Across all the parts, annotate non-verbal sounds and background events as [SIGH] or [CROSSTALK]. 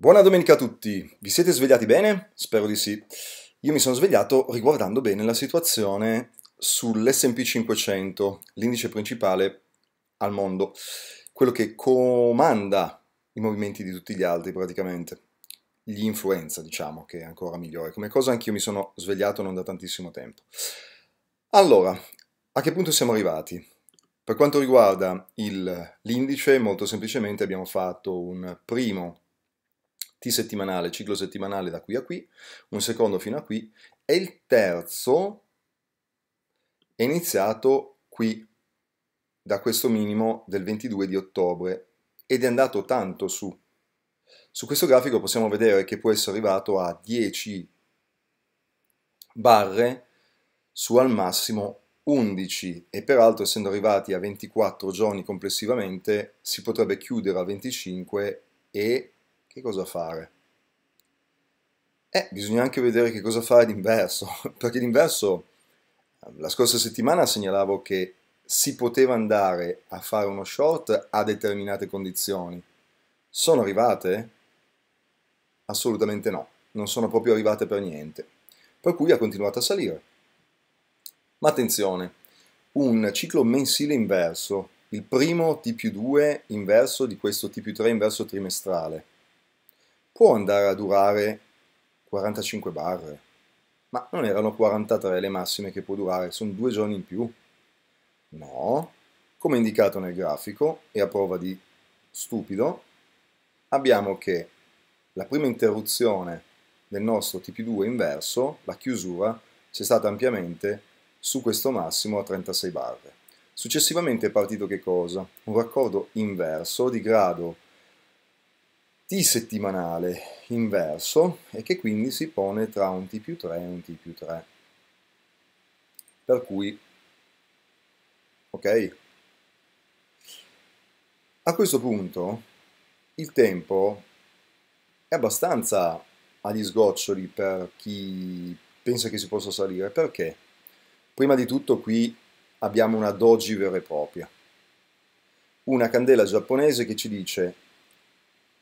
Buona domenica a tutti! Vi siete svegliati bene? Spero di sì. Io mi sono svegliato riguardando bene la situazione sull'SP 500, l'indice principale al mondo, quello che comanda i movimenti di tutti gli altri praticamente, gli influenza diciamo, che è ancora migliore. Come cosa anch'io mi sono svegliato non da tantissimo tempo. Allora, a che punto siamo arrivati? Per quanto riguarda l'indice, molto semplicemente abbiamo fatto un primo T settimanale, ciclo settimanale da qui a qui, un secondo fino a qui, e il terzo è iniziato qui, da questo minimo del 22 di ottobre, ed è andato tanto su. Su questo grafico possiamo vedere che può essere arrivato a 10 barre su al massimo 11 e peraltro essendo arrivati a 24 giorni complessivamente si potrebbe chiudere a 25 e che cosa fare? Eh, bisogna anche vedere che cosa fare d'inverso, [LAUGHS] perché d'inverso ehm, la scorsa settimana segnalavo che si poteva andare a fare uno short a determinate condizioni. Sono arrivate? Assolutamente no, non sono proprio arrivate per niente. Per cui ha continuato a salire. Ma attenzione, un ciclo mensile inverso, il primo T più 2 inverso di questo T più 3 inverso trimestrale, può andare a durare 45 barre, ma non erano 43 le massime che può durare, sono due giorni in più. No, come indicato nel grafico e a prova di stupido, abbiamo che la prima interruzione del nostro TP2 inverso, la chiusura, c'è stata ampiamente su questo massimo a 36 barre. Successivamente è partito che cosa? Un raccordo inverso di grado t-settimanale inverso e che quindi si pone tra un t più 3 e un t più 3. Per cui, ok? A questo punto il tempo è abbastanza agli sgoccioli per chi pensa che si possa salire. Perché? Prima di tutto qui abbiamo una doji vera e propria. Una candela giapponese che ci dice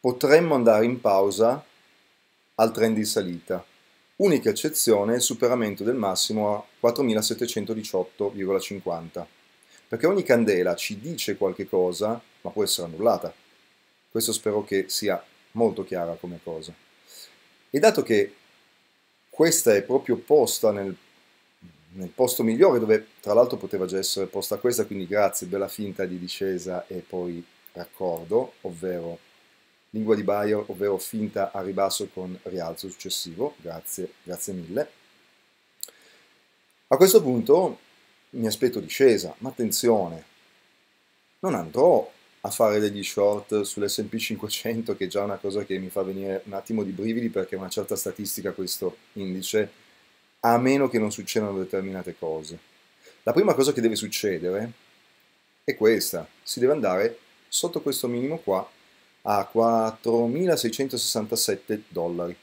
potremmo andare in pausa al trend di salita. Unica eccezione è il superamento del massimo a 4718,50, perché ogni candela ci dice qualche cosa, ma può essere annullata. Questo spero che sia molto chiara come cosa. E dato che questa è proprio posta nel, nel posto migliore, dove tra l'altro poteva già essere posta questa, quindi grazie, bella finta di discesa e poi raccordo, ovvero lingua di Bayer, ovvero finta a ribasso con rialzo successivo, grazie, grazie mille. A questo punto mi aspetto discesa, ma attenzione, non andrò a fare degli short sull'SP 500, che è già una cosa che mi fa venire un attimo di brividi perché è una certa statistica questo indice, a meno che non succedano determinate cose. La prima cosa che deve succedere è questa, si deve andare sotto questo minimo qua a 4.667 dollari.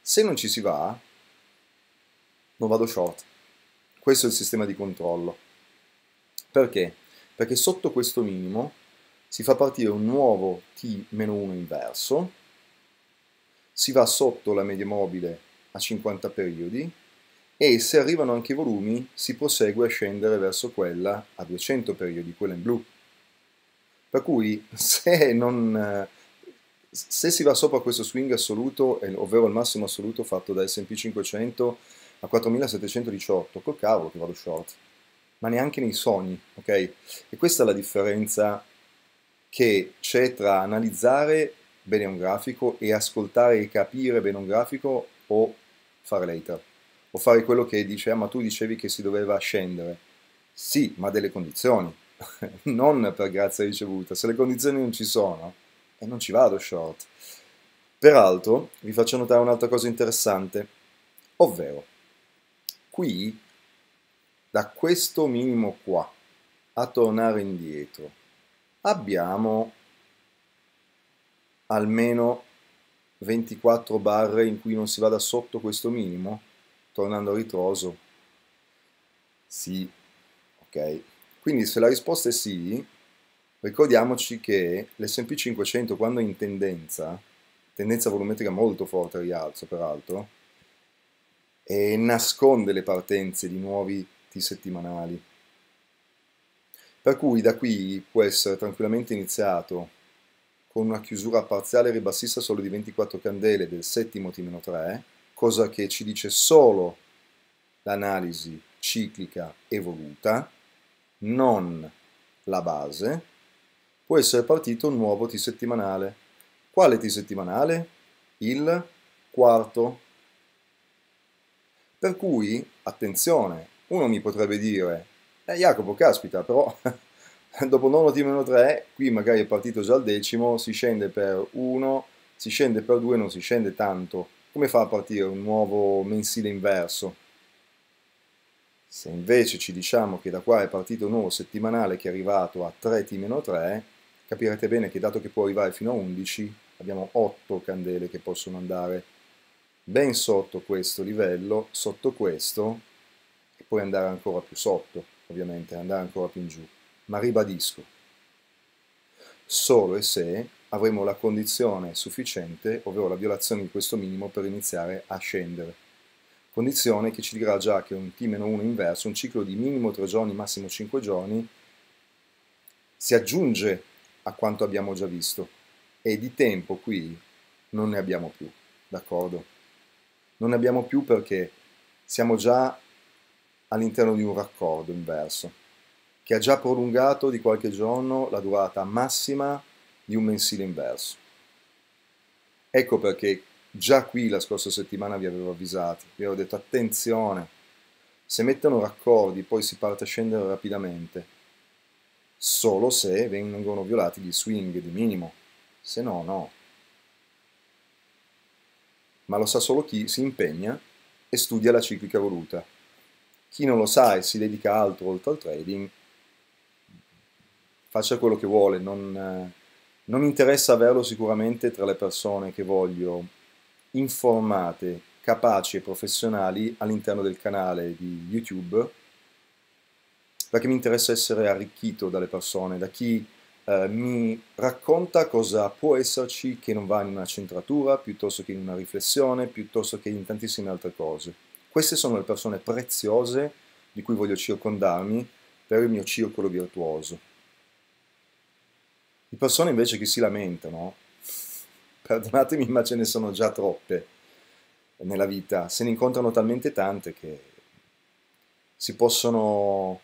Se non ci si va, non vado short. Questo è il sistema di controllo. Perché? Perché sotto questo minimo si fa partire un nuovo T-1 inverso, si va sotto la media mobile a 50 periodi e se arrivano anche i volumi si prosegue a scendere verso quella a 200 periodi, quella in blu. Per cui [LAUGHS] se non se si va sopra questo swing assoluto, eh, ovvero il massimo assoluto fatto da S&P 500 a 4718, col cavolo che vado short, ma neanche nei sogni, ok? E questa è la differenza che c'è tra analizzare bene un grafico e ascoltare e capire bene un grafico o fare later, o fare quello che dice, ah ma tu dicevi che si doveva scendere. Sì, ma delle condizioni, [LAUGHS] non per grazia ricevuta, se le condizioni non ci sono, e non ci vado short. Peraltro vi faccio notare un'altra cosa interessante, ovvero qui da questo minimo qua a tornare indietro abbiamo almeno 24 barre in cui non si vada sotto questo minimo tornando a ritroso sì ok quindi se la risposta è sì Ricordiamoci che l'SP 500 quando è in tendenza, tendenza volumetrica molto forte rialzo peraltro, e nasconde le partenze di nuovi T settimanali. Per cui da qui può essere tranquillamente iniziato con una chiusura parziale ribassista solo di 24 candele del settimo T-3, cosa che ci dice solo l'analisi ciclica evoluta, non la base, può essere partito un nuovo T settimanale. Quale T settimanale? Il quarto. Per cui, attenzione, uno mi potrebbe dire, eh Jacopo, caspita, però [LAUGHS] dopo nono T-3, qui magari è partito già il decimo, si scende per 1, si scende per 2, non si scende tanto. Come fa a partire un nuovo mensile inverso? Se invece ci diciamo che da qua è partito un nuovo settimanale che è arrivato a 3T-3, capirete bene che dato che può arrivare fino a 11, abbiamo 8 candele che possono andare ben sotto questo livello, sotto questo, e poi andare ancora più sotto, ovviamente, andare ancora più in giù. Ma ribadisco, solo e se avremo la condizione sufficiente, ovvero la violazione di questo minimo, per iniziare a scendere. Condizione che ci dirà già che un T-1 inverso, un ciclo di minimo 3 giorni, massimo 5 giorni, si aggiunge a quanto abbiamo già visto e di tempo qui non ne abbiamo più, d'accordo? Non ne abbiamo più perché siamo già all'interno di un raccordo inverso che ha già prolungato di qualche giorno la durata massima di un mensile inverso. Ecco perché già qui la scorsa settimana vi avevo avvisato, vi avevo detto attenzione, se mettono raccordi poi si parte a scendere rapidamente solo se vengono violati gli swing di minimo, se no no. Ma lo sa solo chi si impegna e studia la ciclica voluta. Chi non lo sa e si dedica altro oltre al trading, faccia quello che vuole, non, non interessa averlo sicuramente tra le persone che voglio informate, capaci e professionali all'interno del canale di YouTube perché mi interessa essere arricchito dalle persone, da chi eh, mi racconta cosa può esserci che non va in una centratura, piuttosto che in una riflessione, piuttosto che in tantissime altre cose. Queste sono le persone preziose di cui voglio circondarmi per il mio circolo virtuoso. Di persone invece che si lamentano, perdonatemi ma ce ne sono già troppe nella vita, se ne incontrano talmente tante che si possono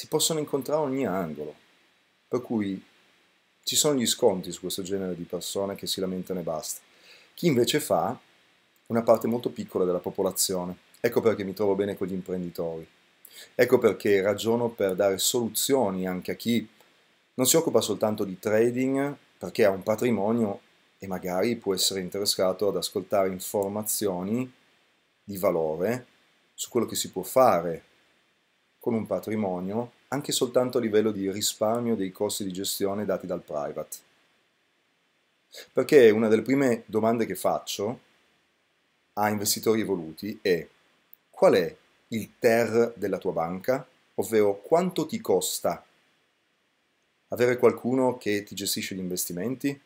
si possono incontrare a ogni angolo. Per cui ci sono gli sconti su questo genere di persone che si lamentano e basta. Chi invece fa una parte molto piccola della popolazione. Ecco perché mi trovo bene con gli imprenditori. Ecco perché ragiono per dare soluzioni anche a chi non si occupa soltanto di trading perché ha un patrimonio e magari può essere interessato ad ascoltare informazioni di valore su quello che si può fare con un patrimonio anche soltanto a livello di risparmio dei costi di gestione dati dal private. Perché una delle prime domande che faccio a investitori evoluti è qual è il TER della tua banca, ovvero quanto ti costa avere qualcuno che ti gestisce gli investimenti?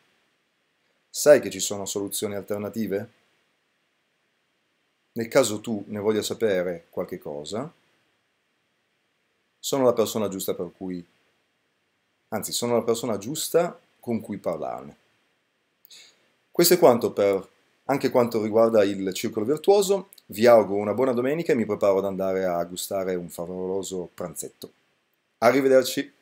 Sai che ci sono soluzioni alternative? Nel caso tu ne voglia sapere qualche cosa, sono la persona giusta per cui, anzi, sono la persona giusta con cui parlarne. Questo è quanto per anche quanto riguarda il circolo virtuoso. Vi auguro una buona domenica e mi preparo ad andare a gustare un favoloso pranzetto. Arrivederci!